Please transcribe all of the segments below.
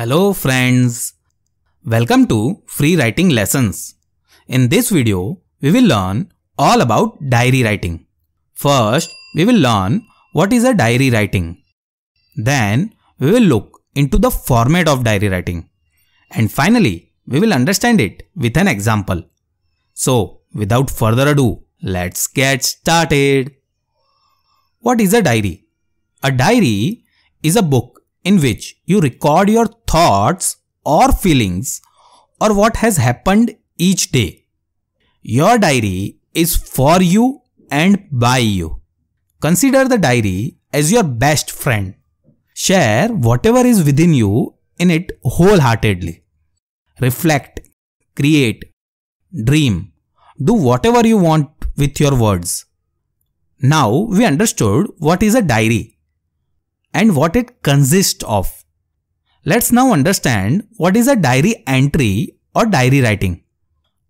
Hello friends, welcome to Free Writing Lessons. In this video, we will learn all about diary writing. First, we will learn what is a diary writing. Then, we will look into the format of diary writing. And finally, we will understand it with an example. So, without further ado, let's get started. What is a diary? A diary is a book in which you record your thoughts or feelings or what has happened each day. Your diary is for you and by you. Consider the diary as your best friend. Share whatever is within you in it wholeheartedly. Reflect, create, dream, do whatever you want with your words. Now we understood what is a diary and what it consists of. Let's now understand what is a diary entry or diary writing.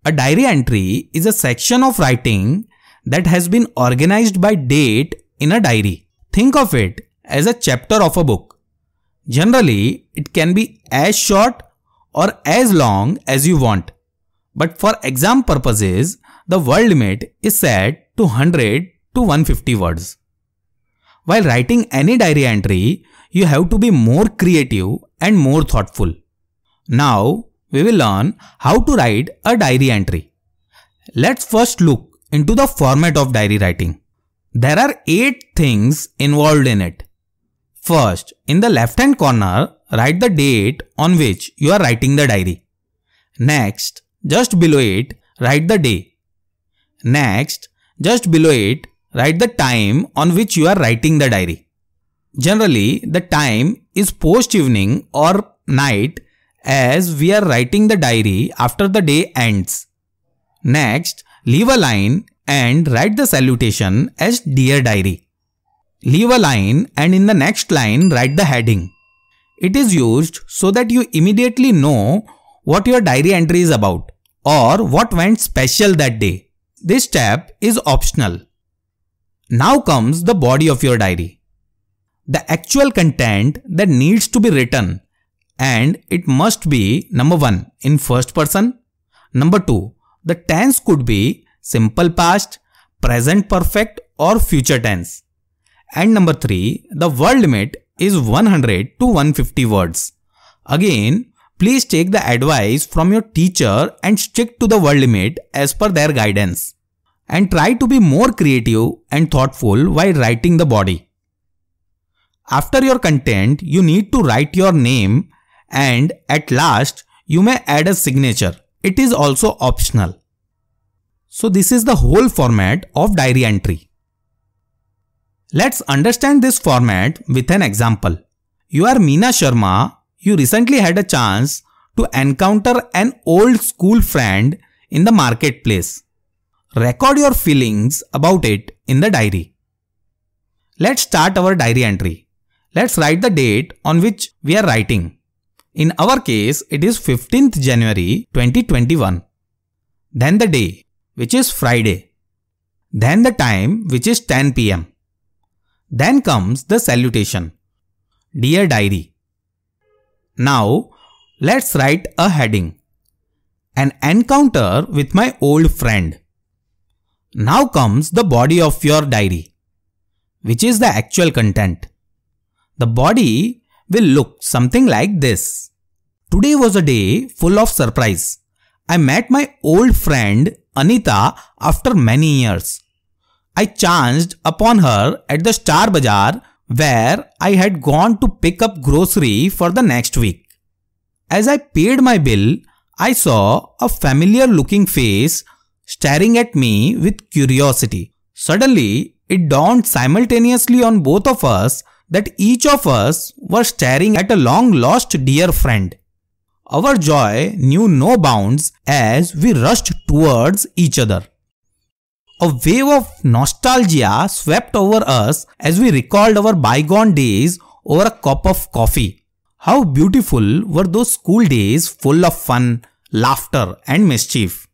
A diary entry is a section of writing that has been organized by date in a diary. Think of it as a chapter of a book. Generally, it can be as short or as long as you want. But for exam purposes, the word limit is set to 100 to 150 words. While writing any diary entry, you have to be more creative and more thoughtful. Now, we will learn how to write a diary entry. Let's first look into the format of diary writing. There are 8 things involved in it. First, in the left hand corner, write the date on which you are writing the diary. Next, just below it, write the day. Next, just below it, write the time on which you are writing the diary. Generally, the time is post evening or night as we are writing the diary after the day ends. Next, leave a line and write the salutation as Dear Diary. Leave a line and in the next line write the heading. It is used so that you immediately know what your diary entry is about or what went special that day. This step is optional. Now comes the body of your diary the actual content that needs to be written and it must be number 1 in first person, number 2 the tense could be simple past, present perfect or future tense and number 3 the word limit is 100 to 150 words. Again, please take the advice from your teacher and stick to the word limit as per their guidance. And try to be more creative and thoughtful while writing the body. After your content, you need to write your name and at last, you may add a signature. It is also optional. So this is the whole format of diary entry. Let's understand this format with an example. You are Meena Sharma. You recently had a chance to encounter an old school friend in the marketplace. Record your feelings about it in the diary. Let's start our diary entry. Let's write the date on which we are writing. In our case, it is 15th January 2021. Then the day, which is Friday. Then the time, which is 10 pm. Then comes the salutation. Dear Diary. Now, let's write a heading. An encounter with my old friend. Now comes the body of your diary, which is the actual content the body will look something like this. Today was a day full of surprise. I met my old friend Anita after many years. I chanced upon her at the Star Bazaar where I had gone to pick up grocery for the next week. As I paid my bill, I saw a familiar looking face staring at me with curiosity. Suddenly, it dawned simultaneously on both of us that each of us were staring at a long lost dear friend. Our joy knew no bounds as we rushed towards each other. A wave of nostalgia swept over us as we recalled our bygone days over a cup of coffee. How beautiful were those school days full of fun, laughter and mischief.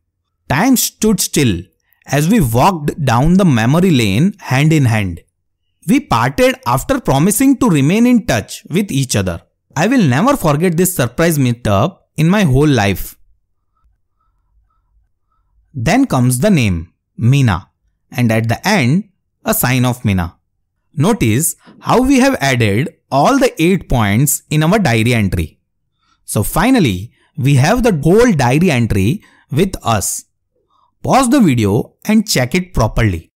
Time stood still as we walked down the memory lane hand in hand. We parted after promising to remain in touch with each other. I will never forget this surprise meetup in my whole life. Then comes the name, Mina, and at the end, a sign of Mina. Notice how we have added all the 8 points in our diary entry. So finally, we have the whole diary entry with us. Pause the video and check it properly.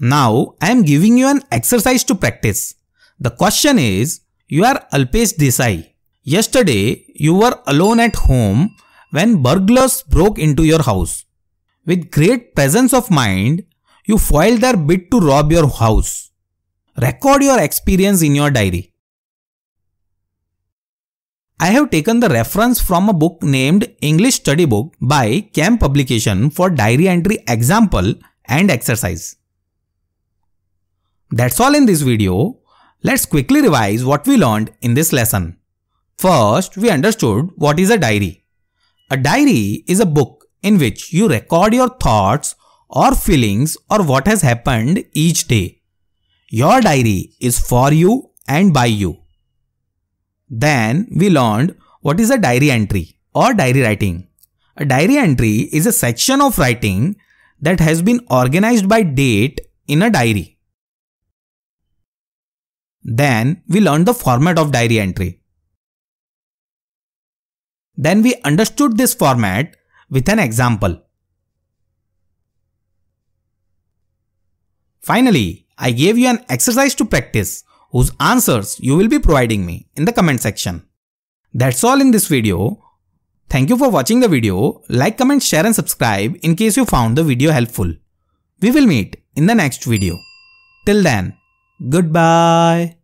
Now I am giving you an exercise to practice. The question is, you are Alpesh Desai. Yesterday, you were alone at home when burglars broke into your house. With great presence of mind, you foiled their bid to rob your house. Record your experience in your diary. I have taken the reference from a book named English Study Book by Cam Publication for diary entry example and exercise. That's all in this video. Let's quickly revise what we learned in this lesson. First, we understood what is a diary. A diary is a book in which you record your thoughts or feelings or what has happened each day. Your diary is for you and by you. Then we learned what is a diary entry or diary writing. A diary entry is a section of writing that has been organized by date in a diary. Then we learned the format of diary entry. Then we understood this format with an example. Finally, I gave you an exercise to practice whose answers you will be providing me in the comment section. That's all in this video. Thank you for watching the video. Like, comment, share and subscribe in case you found the video helpful. We will meet in the next video. Till then, Goodbye.